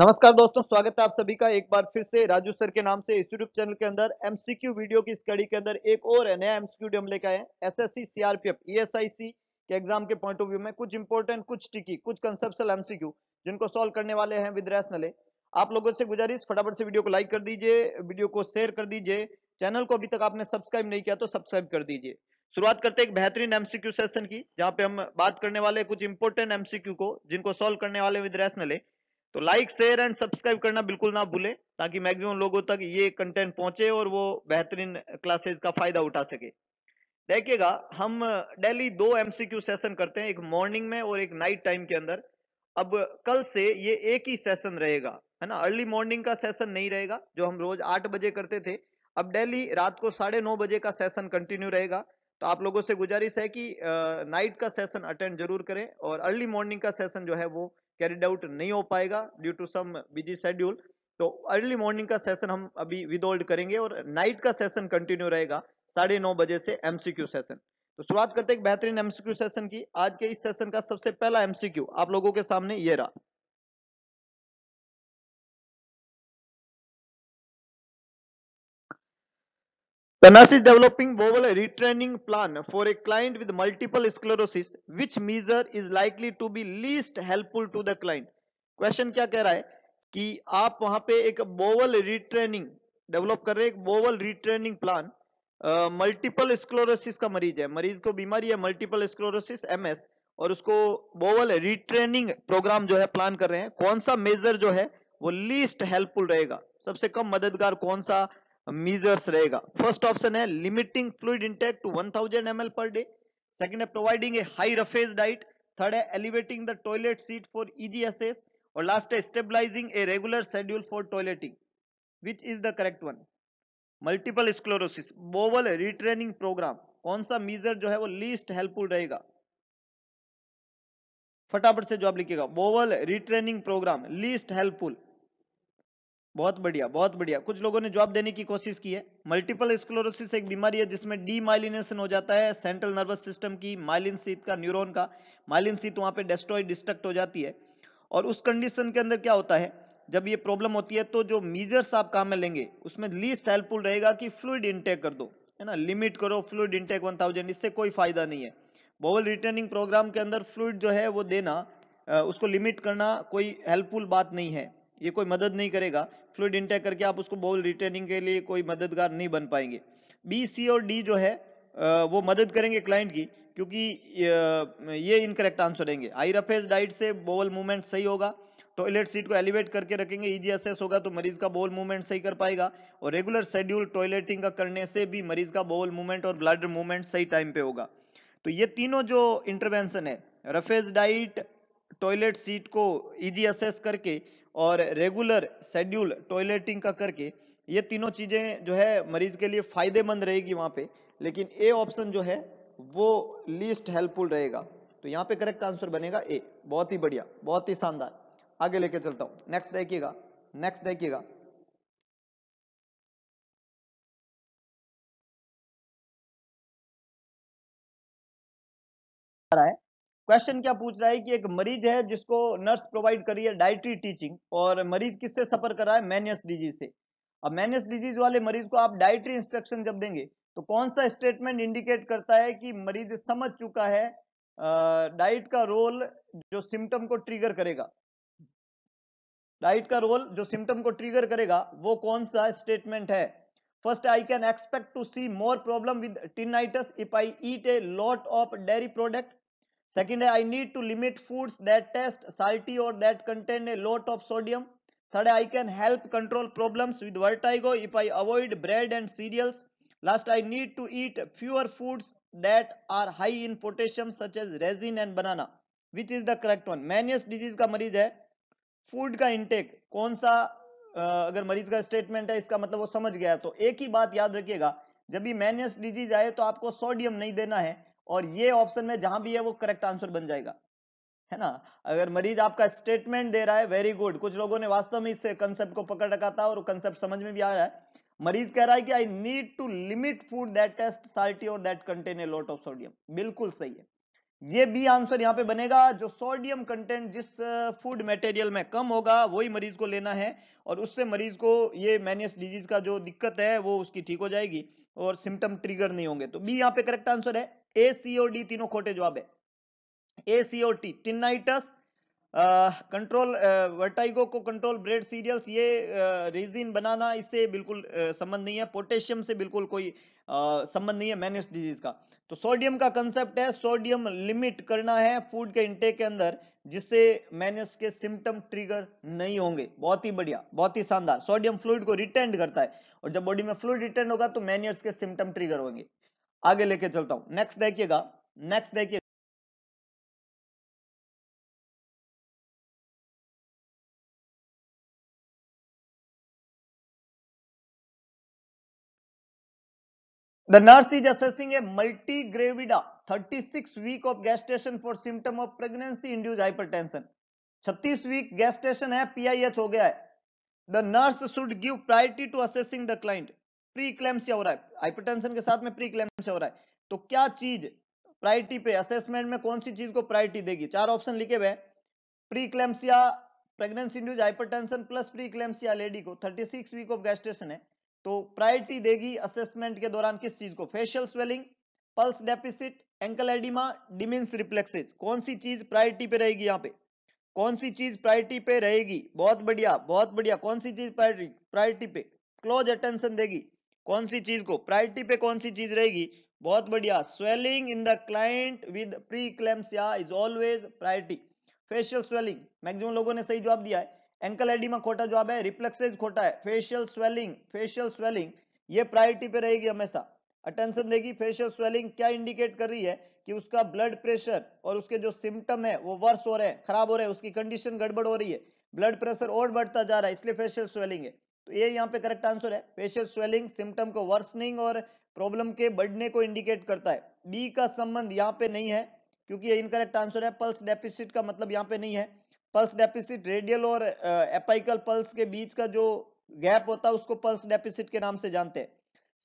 नमस्कार दोस्तों स्वागत है आप सभी का एक बार फिर से राजू सर के नाम से इस यूट्यूब चैनल के अंदर एमसीक्यू वीडियो की स्टडी के अंदर एक और है नया एमसीक्यू हम लेकर आए एसएससी सीआरपीएफ ईएसआईसी के एग्जाम के पॉइंट ऑफ व्यू में कुछ इंपोर्टेंट कुछ टिकी कुछ कंसेप्शल एमसीक्यू जिनको सॉल्व करने वाले हैं विद रैशनल आप लोगों से गुजारिश फटाफट से वीडियो को लाइक कर दीजिए वीडियो को शेयर कर दीजिए चैनल को अभी तक आपने सब्सक्राइब नहीं किया तो सब्सक्राइब कर दीजिए शुरुआत करते हैं एक बेहतरीन एमसीक्यू सेशन की जहां पे हम बात करने वाले कुछ इंपोर्टेंट एमसीक्यू को जिनको सोल्व करने वाले विद रैशनल तो लाइक शेयर एंड सब्सक्राइब करना बिल्कुल ना भूलें ताकि मैक्सिमम लोगों तक ये कंटेंट पहुंचे और वो बेहतरीन क्लासेज का फायदा उठा सके देखिएगा हम डेली दो एमसीक्यू सेशन करते हैं एक मॉर्निंग में और एक नाइट टाइम के अंदर अब कल से ये एक ही सेशन रहेगा है ना अर्ली मॉर्निंग का सेशन नहीं रहेगा जो हम रोज आठ बजे करते थे अब डेली रात को साढ़े नौ बजे का सेशन कंटिन्यू रहेगा तो आप लोगों से गुजारिश है कि नाइट का सेशन अटेंड जरूर करें और अर्ली मॉर्निंग का सेशन जो है वो कैरिड आउट नहीं हो पाएगा due to some busy schedule तो अर्ली मॉर्निंग का सेशन हम अभी विद करेंगे और नाइट का सेशन कंटिन्यू रहेगा साढ़े नौ बजे से एमसीक्यू सेशन तो शुरुआत करते हैं बेहतरीन एमसीक्यू सेशन की आज के इस सेशन का सबसे पहला एमसीक्यू आप लोगों के सामने ये रहा PEMAS is developing vowel retraining plan for a client with multiple sclerosis. Which measure is likely to be least helpful to the client? question क्या कह रहा है कि आप वहां पे एक बोवल रिट्रेनिंग डेवलप कर रहे एक bowel retraining plan multiple sclerosis का मरीज है मरीज को बीमारी है मल्टीपल स्क्लोरोसिस एमएस और उसको बोवल रिट्रेनिंग प्रोग्राम जो है प्लान कर रहे हैं कौन सा मेजर जो है वो लीस्ट हेल्पफुल रहेगा सबसे कम मददगार कौन सा मीजर्स रहेगा फर्स्ट ऑप्शन है limiting fluid intake to 1000 L per day second है providing a high roughage diet third है elevating the toilet seat for easy access और लास्ट है stabilising a regular schedule for toileting which is the correct one multiple sclerosis bowel retraining programme कौन सा measure जो है वो least helpful रहेगा फटाफट से जवाब लिखिएगा bowel retraining programme least helpful बहुत बढ़िया बहुत बढ़िया कुछ लोगों ने जवाब देने की कोशिश की है मल्टीपल स्क्लोरोसिस एक बीमारी है जिसमें डीमाइलिनेशन हो जाता है सेंट्रल नर्वस सिस्टम की माइलिन सीट का न्यूरोन का माइलिन सीट वहां पे डेस्ट्रॉय डिस्ट्रक्ट हो जाती है और उस कंडीशन के अंदर क्या होता है जब ये प्रॉब्लम होती है तो जो मीजर्स आप काम में लेंगे उसमें लीस्ट हेल्पफुल रहेगा कि फ्लूड इंटेक कर दो है ना लिमिट करो फ्लूड इंटेक 1000 इससे कोई फायदा नहीं है बोवल रिटर्निंग प्रोग्राम के अंदर फ्लूड जो है वो देना उसको लिमिट करना कोई हेल्पफुल बात नहीं है ये कोई मदद नहीं करेगा फ्लूड इंटेक करके आप उसको बोल रिटर्निंग के लिए कोई मददगार नहीं बन पाएंगे बी सी और डी जो है वो मदद करेंगे क्लाइंट की क्योंकि ये इनकरेक्ट आंसर देंगे आईरफेज डाइट से बोल मूवमेंट सही होगा टॉयलेट सीट को एलिवेट करके रखेंगे इजी एसेस होगा तो मरीज का बोल मूवमेंट सही कर पाएगा और रेगुलर शेड्यूल टॉयलेटिंग का करने से भी मरीज का बोल मूवमेंट और ब्लड मूवमेंट सही टाइम पे होगा तो ये तीनों जो इंटरवेंशन है रफेज डाइट टॉयलेट सीट को इजी असेस करके और रेगुलर शेड्यूल टॉयलेटिंग का करके ये तीनों चीजें जो है मरीज के लिए फायदेमंद रहेगी वहां पे लेकिन ए ऑप्शन जो है वो लीस्ट हेल्पफुल रहेगा तो यहाँ पे करेक्ट आंसर बनेगा ए बहुत ही बढ़िया बहुत ही शानदार आगे लेके चलता हूं नेक्स्ट देखिएगा नेक्स्ट देखिएगा रहा है क्वेश्चन क्या पूछ रहा है कि एक मरीज है जिसको नर्स प्रोवाइड करी है डायट्री टीचिंग और मरीज किससे सफर कर रहा है मैनियस डिजीज से अब मैनियस डिजीज वाले मरीज को आप डाइट्री इंस्ट्रक्शन जब देंगे तो कौन सा स्टेटमेंट इंडिकेट करता है कि मरीज समझ चुका है डाइट का रोल जो सिम्टम को ट्रिगर करेगा डाइट का रोल जो सिम्टम को ट्रिगर करेगा वो कौन सा स्टेटमेंट है first I can expect to see more problem with tinnitus if I eat a lot of dairy product second है I need to limit foods that taste salty और that contain a lot of sodium third i can help control problems with vertigo if i avoid bread and cereals last i need to eat fewer foods that are high in potassium such as resin and banana which is the correct one Meniere's disease का मरीज है food का intake कौन सा अगर मरीज का statement है इसका मतलब वो समझ गया है तो एक ही बात याद रखिएगा जब भी मैनियस डिजीज आए तो आपको सोडियम नहीं देना है और ये ऑप्शन में जहां भी है वो करेक्ट आंसर बन जाएगा है ना अगर मरीज आपका स्टेटमेंट दे रहा है वेरी गुड कुछ लोगों ने वास्तव में इस कंसेप्ट को पकड़ रखा था और कंसेप्ट समझ में भी आ रहा है मरीज कह रहा है कि I need to limit food that taste salty और that contain a lot of sodium बिल्कुल सही है ये भी आंसर यहाँ पे बनेगा जो सोडियम कंटेंट जिस फूड मटेरियल में कम होगा वही मरीज को लेना है और उससे मरीज को ये मैनियस डिजीज का जो दिक्कत है वो उसकी ठीक हो जाएगी और सिम्टम ट्रिगर नहीं होंगे तो बी यहाँ पे करेक्ट आंसर है ए सी और डी तीनों खोटे जवाब है ए सी और टी टिनाइटस कंट्रोल वर्टाइगो को कंट्रोल ब्रेड सीरियल्स ये रेजिन बनाना इससे बिल्कुल संबंध नहीं है पोटेशियम से बिल्कुल कोई संबंध नहीं है मैनिस डिजीज का तो सोडियम का कंसेप्ट है सोडियम लिमिट करना है फूड के इंटेक के अंदर जिससे मैनस के सिम्टम ट्रिगर नहीं होंगे बहुत ही बढ़िया बहुत ही शानदार सोडियम फ्लूड को रिटेंड करता है और जब बॉडी में फ्लूड रिटेंड होगा तो मैनियर्स के सिम्टम ट्रिगर होंगे आगे लेके चलता हूं नेक्स्ट देखिएगा नेक्स्ट देखिए the nurse is assessing a multigravida six week of gestation for symptom of pregnancy induced hypertension छत्तीस वीक गैस स्टेशन है पीआईएच हो गया है the nurse should give priority to assessing the client preeclampsia हो रहा है hypertension के साथ में प्रीक्लेम्सिया हो रहा है तो क्या चीज प्रायोरिटी पे असेसमेंट में कौन सी चीज को प्रायोरिटी देगी चार ऑप्शन लिखे हुए preeclampsia pregnancy induced hypertension plus preeclampsia lady को 36 वीक ऑफ गैस्ट्रेशन है तो प्रायोरिटी देगी असेसमेंट के दौरान किस चीज को facial swelling pulse deficit ankle oedema diminished reflexes कौन सी चीज प्रायोरिटी पे रहेगी यहाँ पे कौन सी चीज प्रायोरिटी पे रहेगी बहुत बढ़िया बहुत बढ़िया कौन सी चीज प्रायोरिटी पे क्लोज अटेंशन देगी कौन सी चीज को प्रायोरिटी पे कौन सी चीज रहेगी बहुत बढ़िया swelling in the client with preeclampsia is always priority facial swelling maximum लोगों ने सही जवाब दिया है एंकल एडिमा खोटा जवाब है रिफ्लेक्सेज खोटा है फेशियल स्वेलिंग फेशियल स्वेलिंग ये प्रायोरिटी पे रहेगी हमेशा अटेंशन देगी फेशियल स्वेलिंग क्या इंडिकेट कर रही है कि उसका ब्लड प्रेशर और उसके जो सिम्टम है वो वर्स हो रहे हैं खराब हो रहे हैं उसकी कंडीशन गड़बड़ हो रही है ब्लड प्रेशर और बढ़ता जा रहा है इसलिए फेशियल स्वेलिंग है तो ये यहाँ पे करेक्ट आंसर है फेशियल स्वेलिंग सिम्टम को वर्सनिंग और प्रॉब्लम के बढ़ने को इंडिकेट करता है बी का संबंध यहाँ पे नहीं है क्योंकि ये इनकरेक्ट आंसर है पल्स डेफिसिट का मतलब यहाँ पे नहीं है पल्स डेफिसिट रेडियल और एपाइकल uh, पल्स के बीच का जो गैप होता है उसको पल्स डेपिसिट के नाम से जानते हैं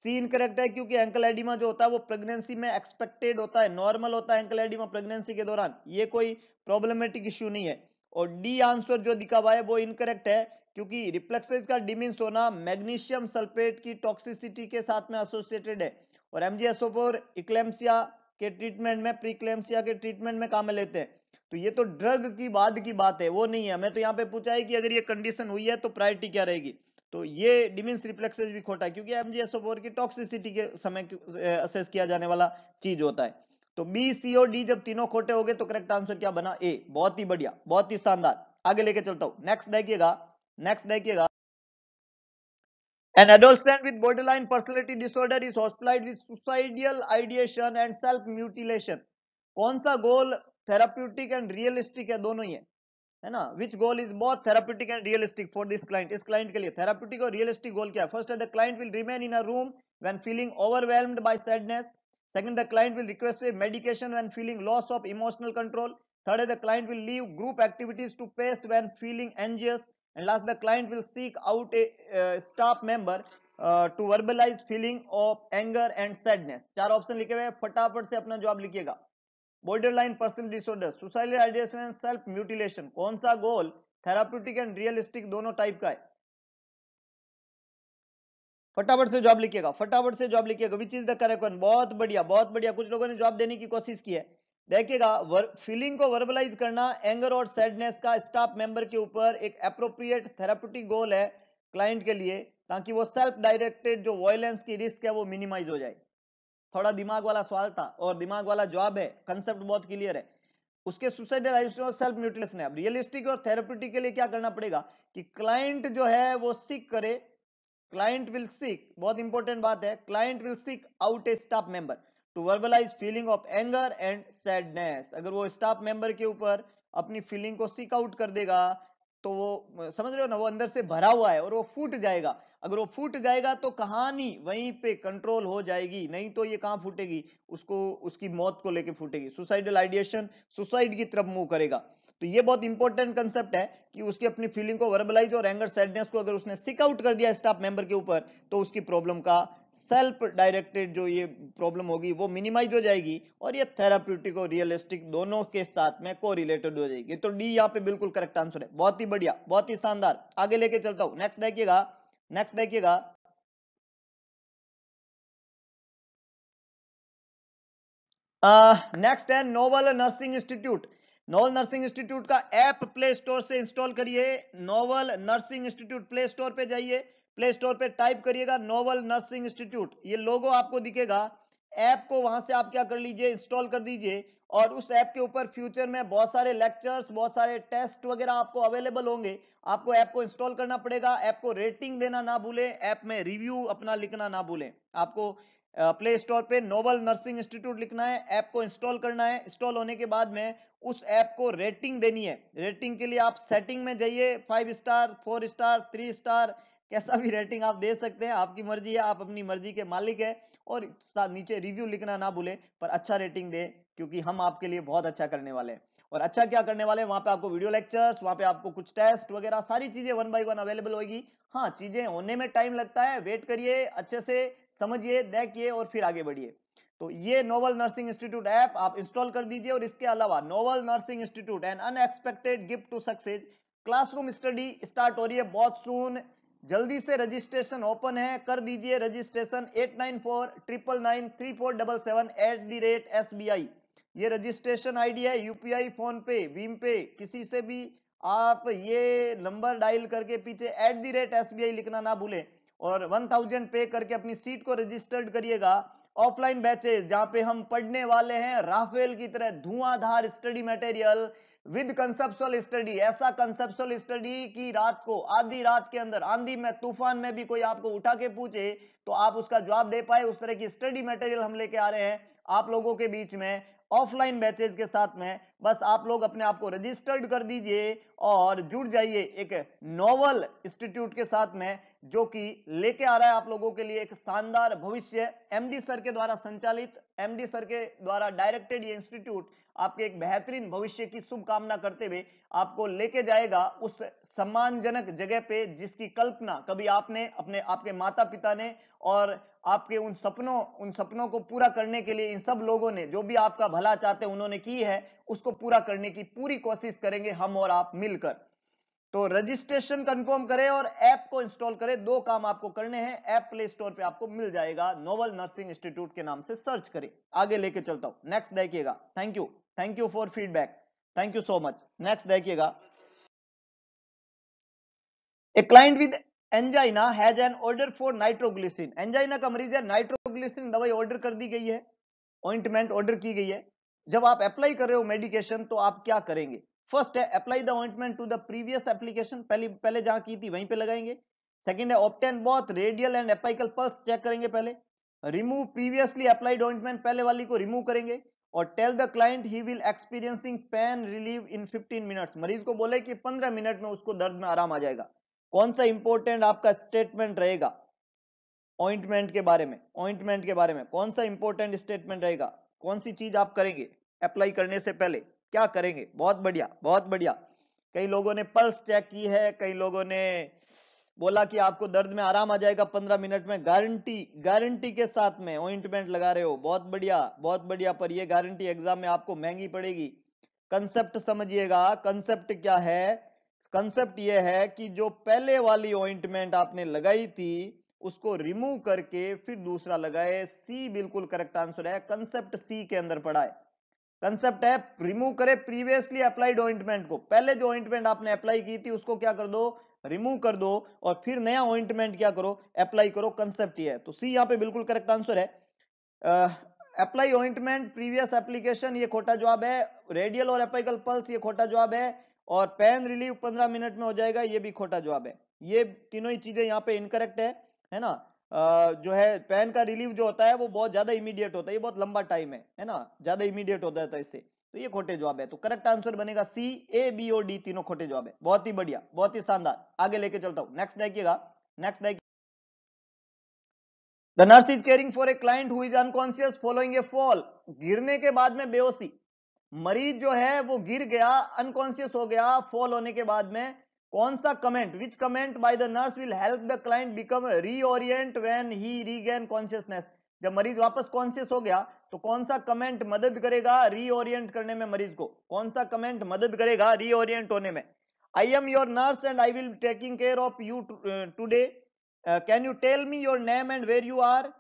सी इनकरेक्ट है क्योंकि एंकल एडिमा जो होता है वो प्रेगनेंसी में एक्सपेक्टेड होता है नॉर्मल होता है एंकल एडिमा प्रेगनेंसी के दौरान ये कोई प्रॉब्लमेटिक इश्यू नहीं है और डी आंसर जो दिखा हुआ है वो इनकरेक्ट है क्योंकि रिफ्लेक्सेज का डिमिन होना मैग्नीशियम सल्फेट की टॉक्सिसिटी के साथ में एसोसिएटेड है और एमजीएसओफोर इक्लेम्सिया के ट्रीटमेंट में प्रीक्लेम्सिया के ट्रीटमेंट में काम में लेते हैं तो ये तो ड्रग की बाद की बात है वो नहीं है मैं तो यहाँ पे पूछा है कि अगर ये कंडीशन हुई है तो प्रायोरिटी क्या रहेगी तो ये डिमिन्स रिफ्लेक्सेज भी खोटा है क्योंकि एमजीएसओफोर की टॉक्सिसिटी के समय असेस किया जाने वाला चीज होता है तो बी सी और डी जब तीनों खोटे हो गए तो करेक्ट आंसर क्या बना ए बहुत ही बढ़िया बहुत ही शानदार आगे लेके चलता हूं नेक्स्ट देखिएगा नेक्स्ट देखिएगा An adolescent with borderline personality disorder is hospitalized with suicidal ideation and self mutilation. कौन सा गोल थेराप्यूटिक एंड रियलिस्टिक है दोनों ही है है ना which goal is both therapeutic and realistic for this client इस क्लाइंट के लिए थेराप्यूटिक और रियलिस्टिक गोल क्या है फर्स्ट है the client will remain in a room when feeling overwhelmed by sadness second the client will request medication when feeling loss of emotional control third है the client will leave group activities to pace when feeling anxious and last the client will seek out a uh, staff member to verbalise feeling of anger and sadness चार option लिखे हुए फटाफट से अपना जवाब लिखिएगा borderline personal disorder suicide ideation and self mutilation कौन सा गोल थेराप्यूटिक एंड रियलिस्टिक दोनों टाइप का है फटाफट से जॉब लिखिएगा फटाफट से जॉब लिखिएगा which is the correct one बहुत बढ़िया बहुत बढ़िया कुछ लोगों ने जॉब देने की कोशिश की है देखिएगा फीलिंग को वर्बलाइज करना एंगर और सैडनेस का स्टाफ मेंबर के ऊपर एक अप्रोप्रिएट थेरापटिक गोल है क्लाइंट के लिए ताकि वो सेल्फ डायरेक्टेड जो वॉयलेंस की रिस्क है वो मिनिमाइज हो जाए थोड़ा दिमाग वाला सवाल था और दिमाग वाला जवाब है कंसेप्ट बहुत क्लियर है उसके सुसाइडल और सेल्फ म्यूटिलेशन है अब रियलिस्टिक और थेरेपेटिक के लिए क्या करना पड़ेगा कि क्लाइंट जो है वो सीख करे क्लाइंट विल सीक बहुत इंपॉर्टेंट बात है client will seek out a staff member to verbalise feeling of anger and sadness अगर वो स्टाफ मेंबर के ऊपर अपनी फीलिंग को सीक आउट कर देगा तो वो समझ रहे हो ना वो अंदर से भरा हुआ है और वो फूट जाएगा अगर वो फूट जाएगा तो कहानी वहीं पे कंट्रोल हो जाएगी नहीं तो ये कहां फूटेगी उसको उसकी मौत को लेके फूटेगी सुसाइडल आइडिएशन सुसाइड की तरफ मूव करेगा तो ये बहुत इंपॉर्टेंट कंसेप्ट है कि उसकी अपनी फीलिंग को वर्बलाइज और एंगर सैडनेस को अगर उसने सिक आउट कर दिया स्टाफ मेंबर के ऊपर तो उसकी प्रॉब्लम का सेल्फ डायरेक्टेड जो ये प्रॉब्लम होगी वो मिनिमाइज हो जाएगी और ये थेराप्यूटिक और रियलिस्टिक दोनों के साथ में को रिलेटेड हो जाएगी तो डी यहाँ पे बिल्कुल करेक्ट आंसर है बहुत ही बढ़िया बहुत ही शानदार आगे लेके चलता हूं नेक्स्ट देखिएगा नेक्स्ट देखिएगा नेक्स्ट है Novel Nursing Institute Novel Nursing Institute का ऐप प्ले स्टोर से इंस्टॉल करिए Novel Nursing Institute Play Store पे जाइए प्ले स्टोर पे टाइप करिएगा नोवल नर्सिंग इंस्टीट्यूट ये लोगो आपको दिखेगा ऐप को वहां से आप क्या कर लीजिए इंस्टॉल कर दीजिए और उस ऐप के ऊपर फ्यूचर में बहुत सारे लेक्चर्स बहुत सारे टेस्ट वगैरह आपको अवेलेबल होंगे आपको ऐप को इंस्टॉल करना पड़ेगा ऐप को रेटिंग देना ना भूलें ऐप में रिव्यू अपना लिखना ना भूलें आपको प्ले स्टोर पे नोबल नर्सिंग इंस्टीट्यूट लिखना है ऐप को इंस्टॉल करना है इंस्टॉल होने के बाद में उस ऐप को रेटिंग देनी है रेटिंग के लिए आप सेटिंग में जाइए five star four star three star कैसा भी रेटिंग आप दे सकते हैं आपकी मर्जी है आप अपनी मर्जी के मालिक है और नीचे रिव्यू लिखना ना भूले पर अच्छा रेटिंग दे क्योंकि हम आपके लिए बहुत अच्छा करने वाले हैं और अच्छा क्या करने वाले हैं वहां पे आपको वीडियो लेक्चर्स वहां पे आपको कुछ टेस्ट वगैरह सारी चीजें वन बाय वन अवेलेबल होगी हाँ चीजें होने में टाइम लगता है वेट करिए अच्छे से समझिए देखिए और फिर आगे बढ़िए तो ये नोवल नर्सिंग इंस्टीट्यूट ऐप आप इंस्टॉल कर दीजिए और इसके अलावा Novel Nursing Institute and unexpected gift to success classroom study start हो रही है बहुत सुन जल्दी से रजिस्ट्रेशन ओपन है कर दीजिए registration eight nine four triple nine three four double seven at the rate S B I ये रजिस्ट्रेशन आईडी है यूपीआई फोन पे वीम पे किसी से भी आप ये नंबर डायल करके पीछे at the rate S B I लिखना ना भूलें और 1000 पे करके अपनी सीट को रजिस्टर्ड करिएगा ऑफलाइन बैचेस जहां पे हम पढ़ने वाले हैं राफेल की तरह धुआंधार study material with conceptual study ऐसा कंसेप्चुअल स्टडी की रात को आधी रात के अंदर आंधी में तूफान में भी कोई आपको उठा के पूछे तो आप उसका जवाब दे पाए उस तरह की स्टडी मटेरियल हम लेके आ रहे हैं आप लोगों के बीच में ऑफलाइन बैचेज के साथ में बस आप लोग अपने आप को रजिस्टर्ड कर दीजिए और जुड़ जाइए एक नोवल इंस्टीट्यूट के साथ में जो कि लेके आ रहा है आप लोगों के लिए एक शानदार भविष्य एमडी सर के द्वारा संचालित एमडी सर के द्वारा डायरेक्टेड ये इंस्टीट्यूट आपके एक बेहतरीन भविष्य की शुभकामना करते हुए आपको लेके जाएगा उस सम्मानजनक जगह पे जिसकी कल्पना कभी आपने अपने आपके माता पिता ने और आपके उन सपनों उन सपनों को पूरा करने के लिए इन सब लोगों ने जो भी आपका भला चाहते उन्होंने की है उसको पूरा करने की पूरी कोशिश करेंगे हम और आप मिलकर तो रजिस्ट्रेशन कंफर्म करें और ऐप को इंस्टॉल करें दो काम आपको करने हैं ऐप प्ले स्टोर पे आपको मिल जाएगा नोवल नर्सिंग इंस्टीट्यूट के नाम से सर्च करें आगे लेके चलता हूं नेक्स्ट देखिएगा thank you thank you for feedback thank you so much next देखिएगा a client with angina has an order for nitroglycerin angina का मरीज है नाइट्रोग्लिसिन दवाई ऑर्डर कर दी गई है ऑइंटमेंट ऑर्डर की गई है जब आप अप्लाई कर रहे हो मेडिकेशन तो आप क्या करेंगे फर्स्ट है apply the ointment to the previous application पहले पहले जहां की थी वहीं पे लगाएंगे सेकंड है obtain both radial and apical pulse check करेंगे पहले रिमूव प्रीवियसली अप्लाइड ऑइंटमेंट पहले वाली को रिमूव करेंगे और tell the client he will experiencing pain relieve in 15 minutes मरीज को बोले कि 15 मिनट में उसको दर्द में आराम आ जाएगा कौन सा इंपॉर्टेंट आपका स्टेटमेंट रहेगा ऑइंटमेंट के बारे में ऑइंटमेंट के बारे में कौन सा इंपॉर्टेंट स्टेटमेंट रहेगा कौन सी चीज आप करेंगे अप्लाई करने से पहले क्या करेंगे बहुत बढ़िया बहुत बढ़िया कई लोगों ने पल्स चेक की है कई लोगों ने बोला कि आपको दर्द में आराम आ जाएगा पंद्रह मिनट में गारंटी गारंटी के साथ में ऑइंटमेंट लगा रहे हो बहुत बढ़िया बहुत बढ़िया पर ये गारंटी एग्जाम में आपको महंगी पड़ेगी कंसेप्ट समझिएगा कंसेप्ट क्या है कंसेप्ट यह है कि जो पहले वाली ऑइंटमेंट आपने लगाई थी उसको रिमूव करके फिर दूसरा लगाए सी बिल्कुल करेक्ट आंसर है कंसेप्ट सी के अंदर पड़ा है कंसेप्ट है रिमूव करे प्रीवियसली अप्लाइड ऑइंटमेंट को पहले जो ऑइंटमेंट आपने अप्लाई की थी उसको क्या कर दो रिमूव कर दो और फिर नया ऑइंटमेंट क्या करो अप्लाई करो कंसेप्ट है तो सी यहाँ पे बिल्कुल करेक्ट आंसर है अप्लाई ऑइंटमेंट प्रीवियस एप्लीकेशन ये खोटा जवाब है रेडियल और एपिकल पल्स ये खोटा जवाब है और पेन रिलीव पंद्रह मिनट में हो जाएगा ये भी खोटा जवाब है ये तीनों ही चीजें यहाँ पे इनकरेक्ट है है ना आ, जो है पेन का रिलीव जो होता है वो बहुत ज्यादा इमीडिएट होता है ये बहुत लंबा टाइम है है ना ज्यादा इमीडिएट होता है तो इससे तो ये खोटे जवाब है तो करेक्ट आंसर बनेगा सी ए बी ओ डी तीनों खोटे जवाब है बहुत ही बढ़िया बहुत ही शानदार आगे लेके चलता हूँ नेक्स्ट देखिएगा नेक्स्ट देखिए the nurse is caring for a client who is unconscious following a fall गिरने के बाद में बेहोशी मरीज जो है वो गिर गया अनकॉन्सियस हो गया फॉल होने के बाद में कौन सा comment which comment by the nurse will help the client become reorient when he regain consciousness जब मरीज वापस कॉन्शियस हो गया तो कौन सा कमेंट मदद करेगा रीओरियंट करने में मरीज को कौन सा कमेंट मदद करेगा रीओरियंट होने में I am your nurse and I will taking care of you today can you tell me your name and where you are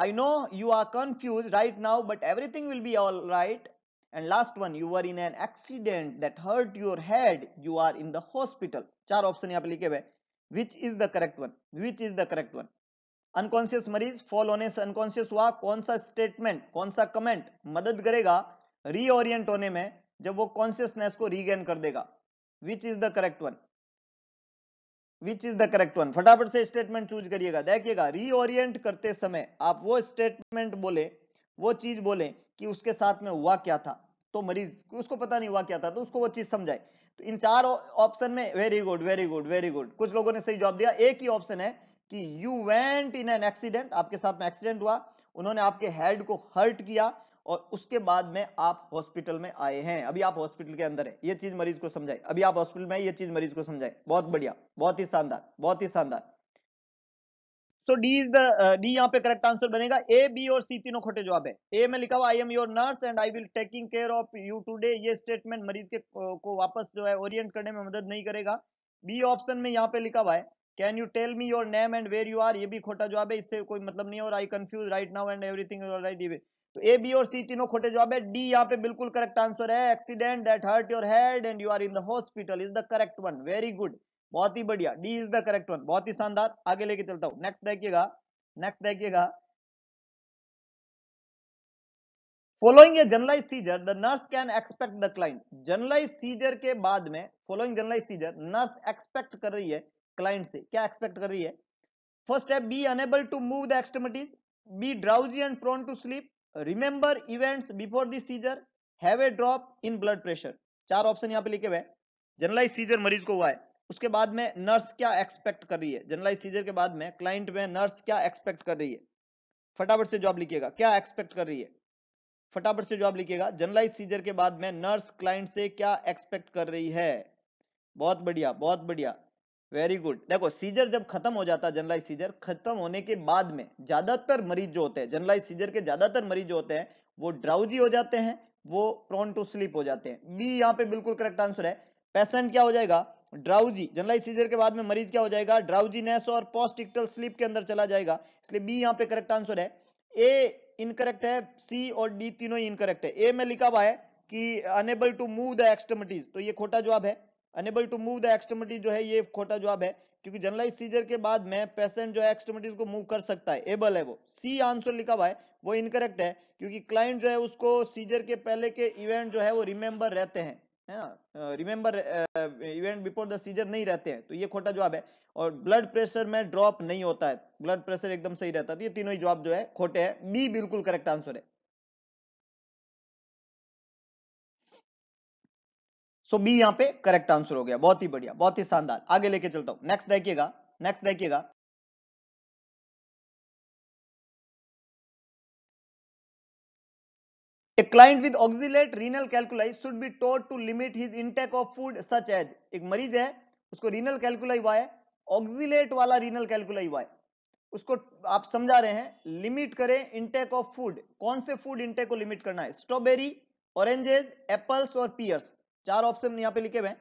I know you are confuse right now but everything will be all right and last one you are in an accident that hurt your head you are in the hospital चार option यहाँ पे लिखे हुए which is the correct one which is the correct one unconscious मरीज fall होने से unconscious हुआ कौन सा स्टेटमेंट कौन सा कमेंट मदद करेगा रीओरियंट होने में जब वो कॉन्सियसनेस को रीगेन कर देगा which is the correct one which is the correct one फटाफट से स्टेटमेंट चूज करिएगा देखिएगा रीओरियंट करते समय आप वो स्टेटमेंट बोले वो चीज बोले कि उसके साथ में हुआ क्या था तो मरीज उसको पता नहीं हुआ क्या था तो उसको वो चीज समझाए तो इन चार ऑप्शन में very good very good very good कुछ लोगों ने सही जवाब दिया एक ही ऑप्शन है कि you went in an accident आपके साथ में एक्सीडेंट हुआ उन्होंने आपके हेड को हर्ट किया और उसके बाद में आप हॉस्पिटल में आए हैं अभी आप हॉस्पिटल के अंदर है ये चीज मरीज को समझाए अभी आप हॉस्पिटल में ये चीज मरीज को समझाए बहुत बढ़िया बहुत ही शानदार बहुत ही शानदार so D is the D यहाँ पे करेक्ट आंसर बनेगा ए बी और सी तीनों खोटे जवाब है ए में लिखा हुआ I am your nurse and I will taking care of you today ये स्टेटमेंट मरीज के को वापस जो है ओरिएंट करने में मदद नहीं करेगा बी ऑप्शन में यहाँ पे लिखा हुआ है can you tell me your name and where you are ये भी खोटा जवाब है इससे कोई मतलब नहीं है और I confuse right now and everything thing तो ए बी और सी तीनों खोटे जवाब है डी यहाँ पे बिल्कुल करेक्ट आंसर है accident that hurt your head and you are in the hospital is the correct one very good बहुत ही बढ़िया D is the correct one बहुत ही शानदार आगे लेके चलता हूं नेक्स्ट देखिएगा नेक्स्ट देखिएगा following a generalize seizure the nurse can expect the client generalize seizure के बाद में following generalize seizure nurse expect कर रही है क्लाइंट से क्या एक्सपेक्ट कर रही है फर्स्ट है be unable to move the extremities be drowsy and prone to sleep remember events before the seizure have a drop in blood pressure चार ऑप्शन यहाँ पे लिखे हुए जनरलाइज सीजर मरीज को हुआ है उसके बाद में नर्स क्या एक्सपेक्ट कर रही है जनरलाइज सीजर के बाद में क्लाइंट में नर्स क्या एक्सपेक्ट कर रही है फटाफट से जॉब लिखिएगा क्या एक्सपेक्ट कर रही है फटाफट से जॉब लिखिएगा जनरलाइज सीजर के बाद में नर्स क्लाइंट से क्या एक्सपेक्ट कर रही है बहुत बढ़िया बहुत बढ़िया वेरी गुड देखो सीजर जब खत्म हो जाता है जनरलाइज सीजर खत्म होने के बाद में ज्यादातर मरीज जो होते हैं जनरलाइज सीजर के ज्यादातर मरीज जो होते हैं वो ड्राउजी हो जाते हैं वो प्रोन टू स्लीप हो जाते हैं बी यहाँ पे बिल्कुल करेक्ट आंसर है पेशेंट क्या हो जाएगा ड्राउजी जनरलाइज सीजर के बाद में मरीज क्या हो जाएगा ड्राउजीनेस और पोस्टिक्टल स्लीप के अंदर चला जाएगा इसलिए बी यहाँ पे करेक्ट आंसर है ए इनकरेक्ट है सी और डी तीनों ही इनकरेक्ट है ए में लिखा हुआ है कि unable to move the extremities तो ये खोटा जवाब है unable to move the extremities जो है ये खोटा जवाब है क्योंकि जनरलाइज सीजर के बाद में पेशेंट जो है एक्सट्रमिटीज को मूव कर सकता है एबल है वो सी आंसर लिखा हुआ है वो इनकरेक्ट है क्योंकि क्लाइंट जो है उसको सीजर के पहले के इवेंट जो है वो रिमेंबर रहते हैं है ना remember event before the seizure नहीं रहते हैं तो ये खोटा जवाब है और ब्लड प्रेशर में ड्रॉप नहीं होता है ब्लड प्रेशर एकदम सही रहता है तो ये तीनों ही जवाब जो है खोटे हैं बी बिल्कुल करेक्ट आंसर है सो बी यहाँ पे करेक्ट आंसर हो गया बहुत ही बढ़िया बहुत ही शानदार आगे लेके चलता हूं नेक्स्ट देखिएगा नेक्स्ट देखिएगा A client with oxalate renal calculi should be taught to limit his intake of food such as एक मरीज है उसको renal calculi हुआ है oxalate वाला renal calculi हुआ है उसको आप समझा रहे हैं लिमिट करें इंटेक ऑफ फूड कौन से फूड इंटेक को लिमिट करना है स्ट्रॉबेरी ऑरेंजेस एप्पल्स और पियर्स चार ऑप्शन यहाँ पे लिखे हुए हैं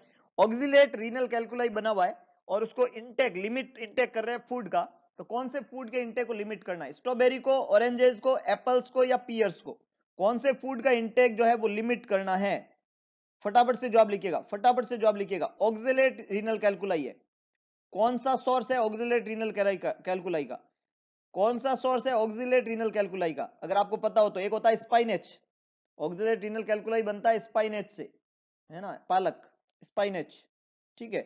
ऑक्सिलेट रीनल कैलकुलाई बना हुआ है और उसको इंटेक लिमिट इंटेक कर रहे हैं फूड का तो कौन से फूड के इंटेक को लिमिट करना है स्ट्रॉबेरी को ऑरेंजेस को एप्पल्स को या पियर्स को कौन से फूड का इंटेक जो है वो लिमिट करना है फटाफट से जवाब लिखिएगा फटाफट से जवाब लिखिएगा ऑक्सिलेट रीनल कैलकुलाई है कौन सा सोर्स है ऑक्सिलेट रीनल कैलकुलाई का कौन सा सोर्स है ऑक्सिलेट रीनल कैलकुलाई का अगर आपको पता हो तो एक होता है स्पाइनेच ऑक्सिलेट रीनल कैलकुलाई बनता है स्पाइनेच से है ना पालक स्पाइनेच ठीक है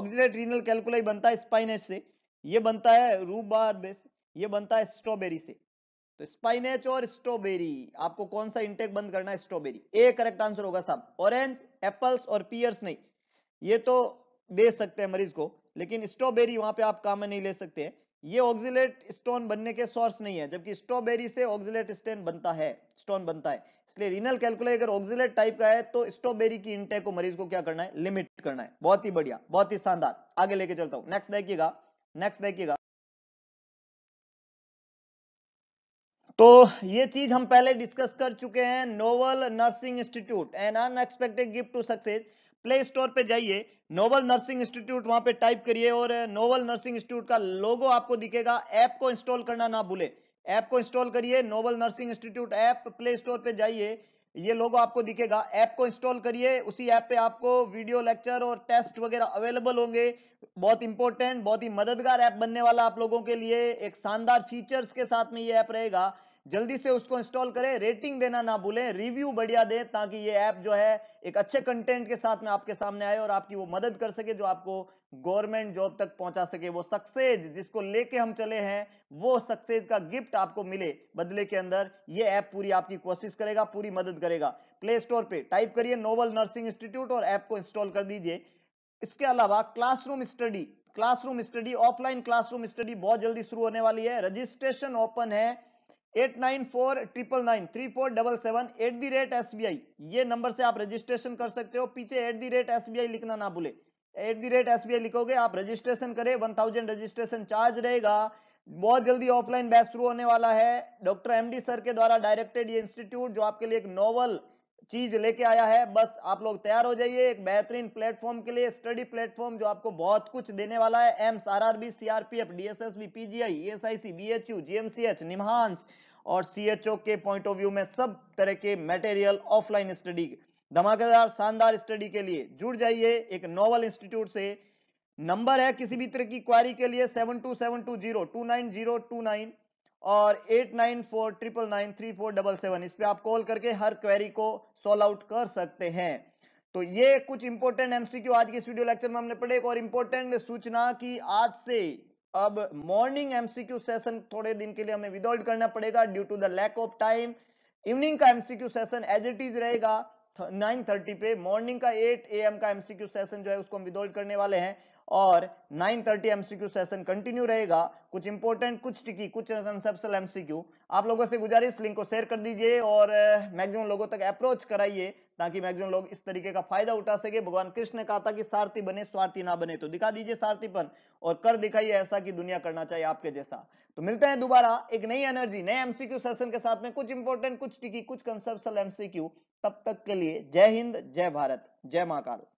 ऑक्सिलेट रीनल कैलकुलाई बनता है स्पाइनेच से ये बनता है रूबार बेस ये बनता है स्ट्रॉबेरी से तो स्पाइनेच और स्ट्रॉबेरी आपको कौन सा इंटेक बंद करना है स्ट्रॉबेरी ए करेक्ट आंसर होगा साहब ऑरेंज एप्पल्स और पियर्स नहीं ये तो दे सकते हैं मरीज को लेकिन स्ट्रॉबेरी वहां पे आप काम में नहीं ले सकते हैं ये ऑक्सीट स्टोन बनने के सोर्स नहीं है जबकि स्ट्रॉबेरी से ऑक्सीट स्टेन बनता है स्टोन बनता है इसलिए रिनल कैलकुलेट अगर ऑक्सीट टाइप का है तो स्ट्रॉबेरी की इंटेक को मरीज को क्या करना है लिमिट करना है बहुत ही बढ़िया बहुत ही शानदार आगे लेके चलता हूं नेक्स्ट देखिएगा नेक्स्ट देखिएगा तो ये चीज हम पहले डिस्कस कर चुके हैं Novel Nursing Institute an unexpected gift to success Play Store पे जाइए नोवल नर्सिंग इंस्टीट्यूट वहां पे टाइप करिए और नोवल नर्सिंग इंस्टीट्यूट का लोगो आपको दिखेगा ऐप को इंस्टॉल करना ना भूले ऐप को इंस्टॉल करिए Novel Nursing Institute app Play Store पे जाइए ये लोगो आपको दिखेगा ऐप को इंस्टॉल करिए उसी ऐप पे आपको वीडियो लेक्चर और टेस्ट वगैरह अवेलेबल होंगे बहुत इंपॉर्टेंट बहुत ही मददगार ऐप बनने वाला आप लोगों के लिए एक शानदार फीचर्स के साथ में ये ऐप रहेगा जल्दी से उसको इंस्टॉल करें रेटिंग देना ना भूलें रिव्यू बढ़िया दें ताकि ये ऐप जो है एक अच्छे कंटेंट के साथ में आपके सामने आए और आपकी वो मदद कर सके जो आपको गवर्नमेंट जॉब तक पहुंचा सके वो सक्सेस जिसको लेके हम चले हैं वो सक्सेस का गिफ्ट आपको मिले बदले के अंदर ये ऐप पूरी आपकी कोशिश करेगा पूरी मदद करेगा प्ले स्टोर पर टाइप करिए नोवल नर्सिंग इंस्टीट्यूट और ऐप को इंस्टॉल कर दीजिए इसके अलावा classroom study classroom study offline classroom study बहुत जल्दी शुरू होने वाली है रजिस्ट्रेशन ओपन है eight nine four triple nine three four double seven at the rate S B I ये नंबर से आप रजिस्ट्रेशन कर सकते हो पीछे at the rate S B I लिखना ना भूले eight the rate S B I लिखोगे आप रजिस्ट्रेशन करें वन थाउजेंड रजिस्ट्रेशन चार्ज रहेगा बहुत जल्दी ऑफलाइन बैच शुरू होने वाला है डॉक्टर एमडी सर के द्वारा डायरेक्टेड ये इंस्टीट्यूट जो आपके लिए एक नोवल चीज लेके आया है बस आप लोग तैयार हो जाइए एक बेहतरीन प्लेटफॉर्म के लिए स्टडी प्लेटफॉर्म जो आपको बहुत कुछ देने वाला है AIIMS R R S CRPF DSSB PGI H U GMCH NIMHANS और ओ के पॉइंट ऑफ व्यू में सब तरह के मटेरियल ऑफलाइन स्टडी धमाकेदार शानदार स्टडी के लिए जुड़ जाइए एक नोवल इंस्टीट्यूट से नंबर है किसी भी तरह की क्वारी के लिए seven two seven two zero two nine zero two nine और eight nine four triple nine three four double seven इस पर आप कॉल करके हर क्वेरी को सॉल्व आउट कर सकते हैं तो ये कुछ इंपोर्टेंट एमसीक्यू आज के इस वीडियो लेक्चर में हमने पढ़े और इंपॉर्टेंट सूचना कि आज से अब मॉर्निंग एमसीक्यू सेशन थोड़े दिन के लिए हमें विदाउट करना पड़ेगा due to the lack of time evening का MCQ session as it is रहेगा नाइन थर्टी पे मॉर्निंग का एट ए एम का एमसीक्यू सेशन जो है उसको हम विदाउट करने वाले हैं और 9:30 एमसीक्यू सेशन कंटिन्यू रहेगा कुछ इंपॉर्टेंट कुछ टिकी कुछ एमसीक्यू आप लोगों से गुजारिश लिंक को शेयर कर दीजिए और मैक्सिमम eh, लोगों तक अप्रोच कराइए ताकि मैक्सिमम लोग इस तरीके का फायदा उठा सके भगवान कृष्ण ने कहा था कि सारथी बने स्वार्थी ना बने तो दिखा दीजिए सारथीपन और कर दिखाइए ऐसा कि दुनिया करना चाहिए आपके जैसा तो मिलते हैं दोबारा एक नई एनर्जी नए एमसीक्यू सेशन के साथ में कुछ इंपॉर्टेंट कुछ टिकी कुछ कंसेप्शनल एमसीक्यू तब तक के लिए जय हिंद जय भारत जय महाकाल